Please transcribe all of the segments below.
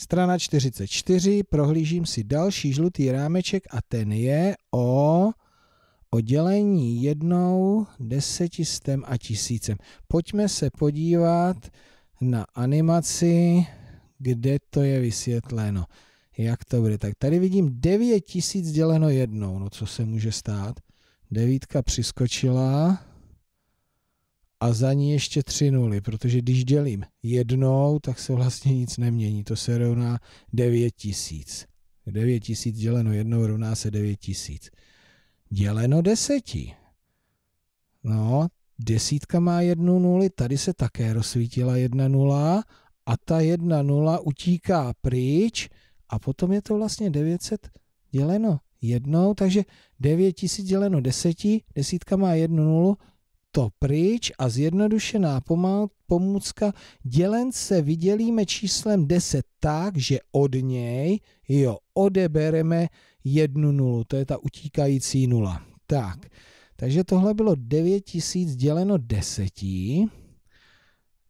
Strana 44, prohlížím si další žlutý rámeček a ten je o oddělení jednou, desetistem a tisícem. Pojďme se podívat na animaci, kde to je vysvětleno. Jak to bude? Tak tady vidím 9000 děleno jednou. No co se může stát? Devítka přiskočila a za ní ještě tři nuly, protože když dělím jednou, tak se vlastně nic nemění. To se rovná 9000. 9000 děleno jednou rovná se 9000. Děleno deseti. No, desítka má jednu nuli, tady se také rozsvítila jedna nula a ta jedna nula utíká pryč a potom je to vlastně 900 děleno jednou, takže 9000 děleno deseti, desítka má jednu nulu, to pryč a zjednodušená pomůcka dělen se vydělíme číslem 10 tak, že od něj, jo, odebereme jednu nulu, to je ta utíkající nula. Tak, takže tohle bylo 9000 děleno 10.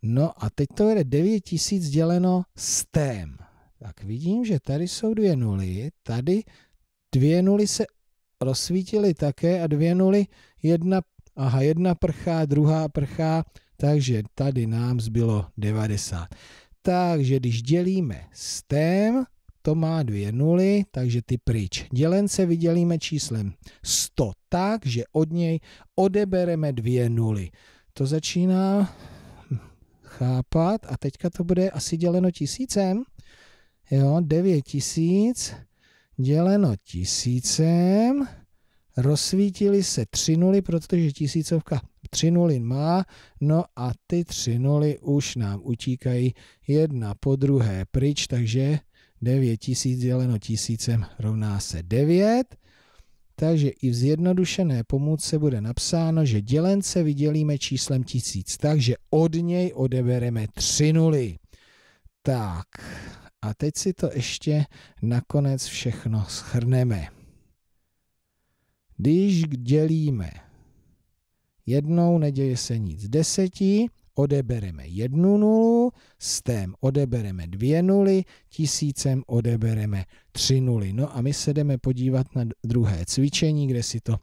No a teď to jde 9000 děleno tém. Tak vidím, že tady jsou dvě nuly, tady dvě nuly se rozsvítily také a dvě nuly, jedna Aha, jedna prchá, druhá prchá, takže tady nám zbylo 90. Takže když dělíme s tém, to má dvě nuly, takže ty pryč. Dělence vydělíme číslem 100 tak, že od něj odebereme dvě nuly. To začíná chápat a teďka to bude asi děleno tisícem. Jo, 9000 tisíc děleno tisícem Rozsvítili se tři nuly, protože tisícovka tři nuly má, no a ty tři nuly už nám utíkají jedna po druhé pryč, takže 9000 děleno tisícem rovná se 9. Takže i v zjednodušené pomůcce bude napsáno, že dělence vydělíme číslem tisíc, takže od něj odebereme tři nuly. Tak a teď si to ještě nakonec všechno schrneme. Když dělíme jednou, neděje se nic, deseti, odebereme jednu nulu, s tém odebereme dvě nuly, tisícem odebereme tři nuly. No a my se jdeme podívat na druhé cvičení, kde si to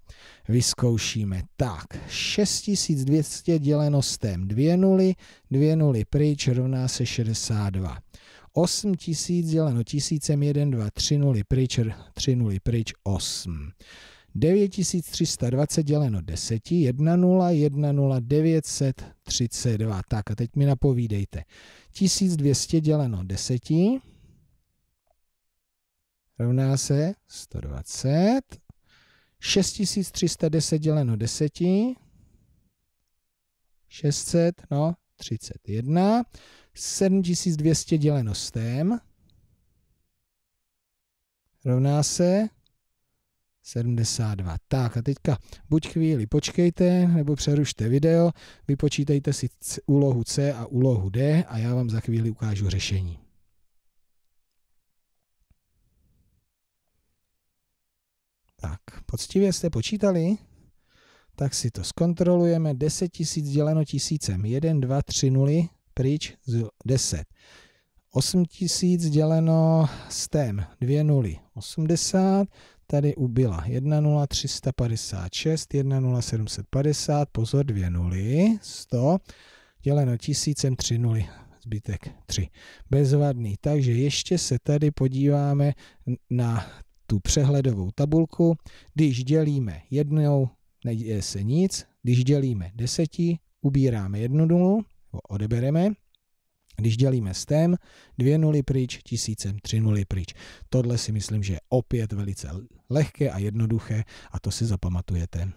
vyzkoušíme. Tak, 6200 děleno s tém dvě nuly, dvě nuly pryč rovná se 62. 8000 děleno tisícem 1, 2, 3 nuly pryč, 3 nuly pryč, 8. 9320 děleno 10, 101932. Tak a teď mi napovídejte. 1200 děleno 10 rovná se 120. 6310 děleno 10 600, no, 31. 7200 děleno stem rovná se 72. Tak a teďka buď chvíli počkejte, nebo přerušte video, vypočítejte si úlohu C a úlohu D a já vám za chvíli ukážu řešení. Tak, poctivě jste počítali? Tak si to zkontrolujeme. 10 tisíc děleno tisícem. 1, 2, 3 nuly pryč 10. 8 tisíc děleno stem. 2 nuly. 80 tady ubyla 10356, 10750, pozor dvě nuly, 100, děleno tisícem tři nuly, zbytek 3. Bezvadný. Takže ještě se tady podíváme na tu přehledovou tabulku. Když dělíme jednou, neděje se nic. Když dělíme deseti, ubíráme jednu nulu, odebereme, když dělíme stem, dvě nuly pryč, tisícem tři nuly pryč. Tohle si myslím, že je opět velice lehké a jednoduché a to si zapamatujete.